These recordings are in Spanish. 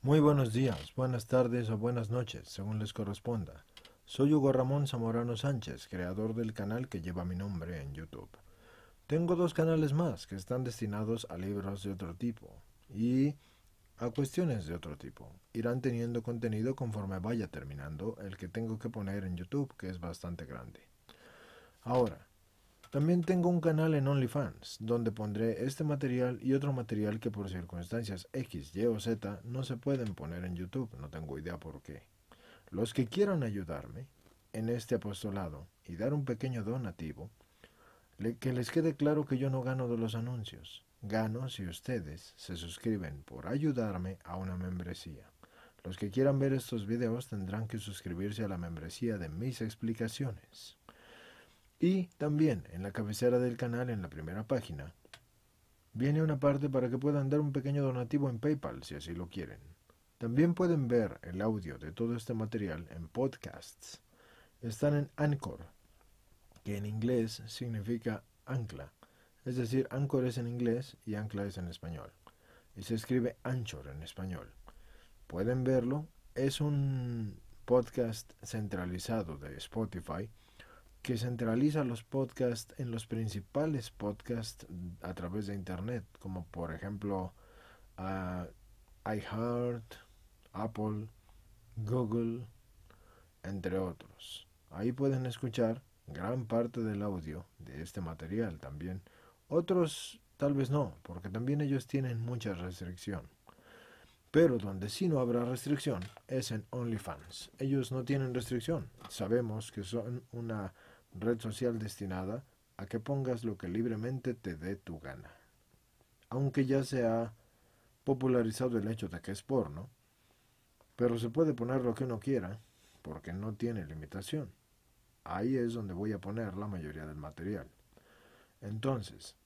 Muy buenos días, buenas tardes o buenas noches, según les corresponda. Soy Hugo Ramón Zamorano Sánchez, creador del canal que lleva mi nombre en YouTube. Tengo dos canales más que están destinados a libros de otro tipo y a cuestiones de otro tipo. Irán teniendo contenido conforme vaya terminando el que tengo que poner en YouTube, que es bastante grande. Ahora, también tengo un canal en OnlyFans, donde pondré este material y otro material que por circunstancias X, Y o Z no se pueden poner en YouTube, no tengo idea por qué. Los que quieran ayudarme en este apostolado y dar un pequeño donativo, que les quede claro que yo no gano de los anuncios, gano si ustedes se suscriben por ayudarme a una membresía. Los que quieran ver estos videos tendrán que suscribirse a la membresía de mis explicaciones. Y también en la cabecera del canal, en la primera página, viene una parte para que puedan dar un pequeño donativo en PayPal si así lo quieren. También pueden ver el audio de todo este material en podcasts. Están en Anchor, que en inglés significa ancla. Es decir, Anchor es en inglés y ancla es en español. Y se escribe Anchor en español. Pueden verlo. Es un podcast centralizado de Spotify que centraliza los podcasts en los principales podcasts a través de Internet, como por ejemplo ah, iHeart, Apple, Google, entre otros. Ahí pueden escuchar gran parte del audio de este material también. Otros tal vez no, porque también ellos tienen mucha restricción. Pero donde sí no habrá restricción es en OnlyFans. Ellos no tienen restricción. Sabemos que son una red social destinada a que pongas lo que libremente te dé tu gana. Aunque ya se ha popularizado el hecho de que es porno, pero se puede poner lo que uno quiera porque no tiene limitación. Ahí es donde voy a poner la mayoría del material. Entonces,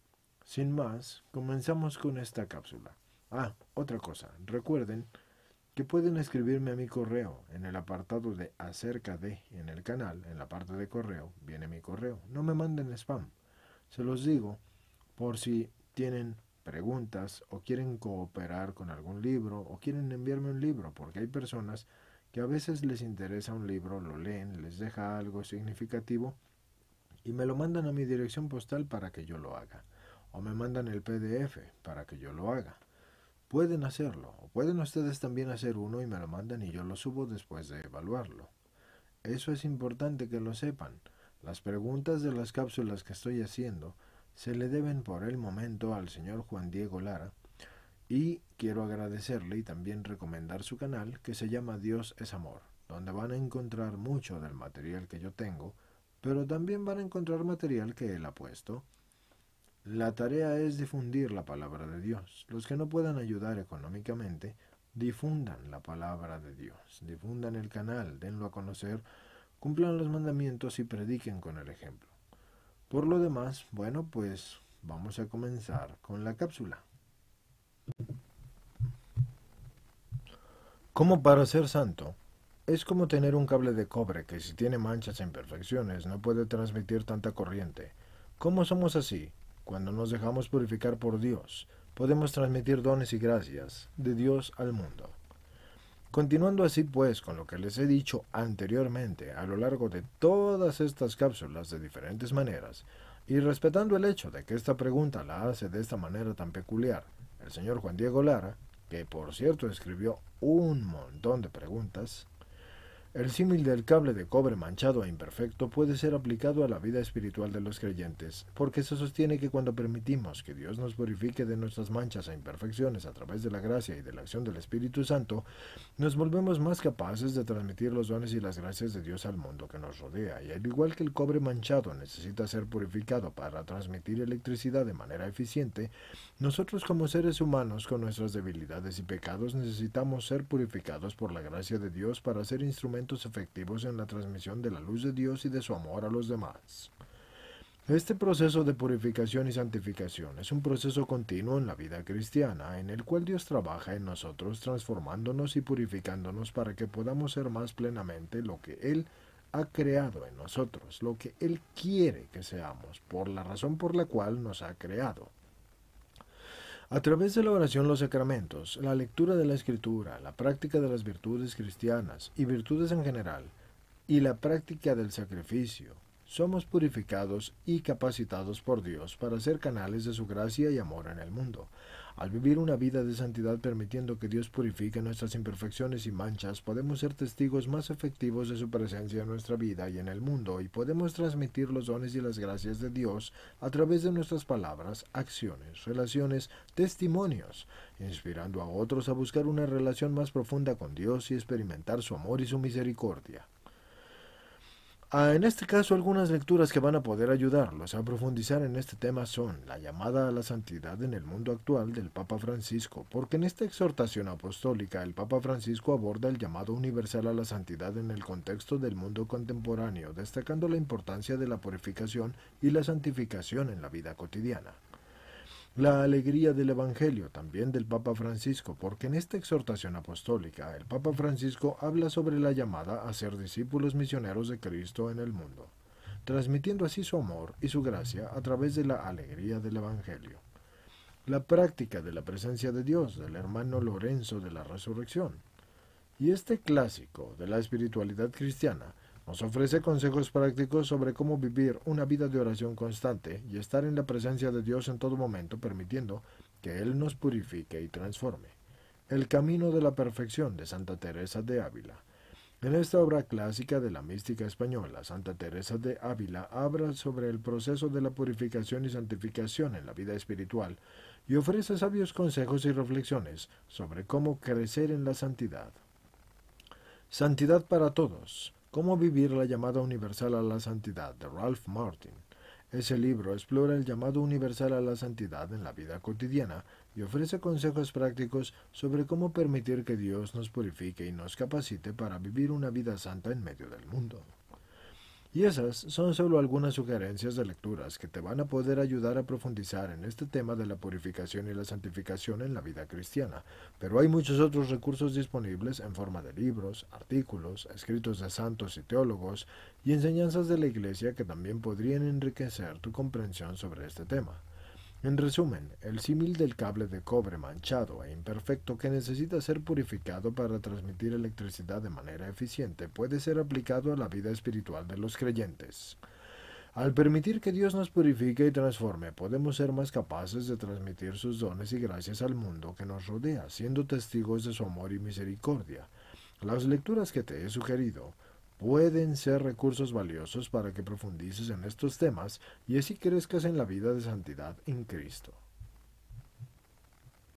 sin más, comenzamos con esta cápsula. Ah, otra cosa, recuerden que pueden escribirme a mi correo en el apartado de acerca de en el canal, en la parte de correo, viene mi correo. No me manden spam. Se los digo por si tienen preguntas o quieren cooperar con algún libro o quieren enviarme un libro, porque hay personas que a veces les interesa un libro, lo leen, les deja algo significativo y me lo mandan a mi dirección postal para que yo lo haga, o me mandan el PDF para que yo lo haga. Pueden hacerlo, o pueden ustedes también hacer uno y me lo mandan y yo lo subo después de evaluarlo. Eso es importante que lo sepan. Las preguntas de las cápsulas que estoy haciendo se le deben por el momento al señor Juan Diego Lara y quiero agradecerle y también recomendar su canal que se llama Dios es Amor, donde van a encontrar mucho del material que yo tengo, pero también van a encontrar material que él ha puesto la tarea es difundir la palabra de Dios. Los que no puedan ayudar económicamente, difundan la palabra de Dios, difundan el canal, denlo a conocer, cumplan los mandamientos y prediquen con el ejemplo. Por lo demás, bueno, pues vamos a comenzar con la cápsula. ¿Cómo para ser santo? Es como tener un cable de cobre que si tiene manchas e imperfecciones no puede transmitir tanta corriente. ¿Cómo somos así? Cuando nos dejamos purificar por Dios, podemos transmitir dones y gracias de Dios al mundo. Continuando así pues con lo que les he dicho anteriormente a lo largo de todas estas cápsulas de diferentes maneras, y respetando el hecho de que esta pregunta la hace de esta manera tan peculiar el señor Juan Diego Lara, que por cierto escribió un montón de preguntas, el símil del cable de cobre manchado e imperfecto puede ser aplicado a la vida espiritual de los creyentes, porque se sostiene que cuando permitimos que Dios nos purifique de nuestras manchas e imperfecciones a través de la gracia y de la acción del Espíritu Santo, nos volvemos más capaces de transmitir los dones y las gracias de Dios al mundo que nos rodea, y al igual que el cobre manchado necesita ser purificado para transmitir electricidad de manera eficiente, nosotros como seres humanos con nuestras debilidades y pecados necesitamos ser purificados por la gracia de Dios para ser instrumentos efectivos en la transmisión de la luz de Dios y de su amor a los demás. Este proceso de purificación y santificación es un proceso continuo en la vida cristiana, en el cual Dios trabaja en nosotros transformándonos y purificándonos para que podamos ser más plenamente lo que Él ha creado en nosotros, lo que Él quiere que seamos, por la razón por la cual nos ha creado. A través de la oración los sacramentos, la lectura de la escritura, la práctica de las virtudes cristianas y virtudes en general, y la práctica del sacrificio, somos purificados y capacitados por Dios para ser canales de su gracia y amor en el mundo. Al vivir una vida de santidad permitiendo que Dios purifique nuestras imperfecciones y manchas, podemos ser testigos más efectivos de su presencia en nuestra vida y en el mundo y podemos transmitir los dones y las gracias de Dios a través de nuestras palabras, acciones, relaciones, testimonios, inspirando a otros a buscar una relación más profunda con Dios y experimentar su amor y su misericordia. Ah, en este caso, algunas lecturas que van a poder ayudarlos a profundizar en este tema son la llamada a la santidad en el mundo actual del Papa Francisco, porque en esta exhortación apostólica el Papa Francisco aborda el llamado universal a la santidad en el contexto del mundo contemporáneo, destacando la importancia de la purificación y la santificación en la vida cotidiana la alegría del Evangelio, también del Papa Francisco, porque en esta exhortación apostólica el Papa Francisco habla sobre la llamada a ser discípulos misioneros de Cristo en el mundo, transmitiendo así su amor y su gracia a través de la alegría del Evangelio. La práctica de la presencia de Dios del hermano Lorenzo de la Resurrección. Y este clásico de la espiritualidad cristiana nos ofrece consejos prácticos sobre cómo vivir una vida de oración constante y estar en la presencia de Dios en todo momento, permitiendo que Él nos purifique y transforme. El camino de la perfección de Santa Teresa de Ávila. En esta obra clásica de la mística española, Santa Teresa de Ávila habla sobre el proceso de la purificación y santificación en la vida espiritual y ofrece sabios consejos y reflexiones sobre cómo crecer en la santidad. Santidad para todos. Cómo vivir la llamada universal a la santidad de Ralph Martin. Ese libro explora el llamado universal a la santidad en la vida cotidiana y ofrece consejos prácticos sobre cómo permitir que Dios nos purifique y nos capacite para vivir una vida santa en medio del mundo. Y esas son solo algunas sugerencias de lecturas que te van a poder ayudar a profundizar en este tema de la purificación y la santificación en la vida cristiana. Pero hay muchos otros recursos disponibles en forma de libros, artículos, escritos de santos y teólogos y enseñanzas de la Iglesia que también podrían enriquecer tu comprensión sobre este tema. En resumen, el símil del cable de cobre manchado e imperfecto que necesita ser purificado para transmitir electricidad de manera eficiente puede ser aplicado a la vida espiritual de los creyentes. Al permitir que Dios nos purifique y transforme, podemos ser más capaces de transmitir sus dones y gracias al mundo que nos rodea, siendo testigos de su amor y misericordia. Las lecturas que te he sugerido pueden ser recursos valiosos para que profundices en estos temas y así crezcas en la vida de santidad en Cristo.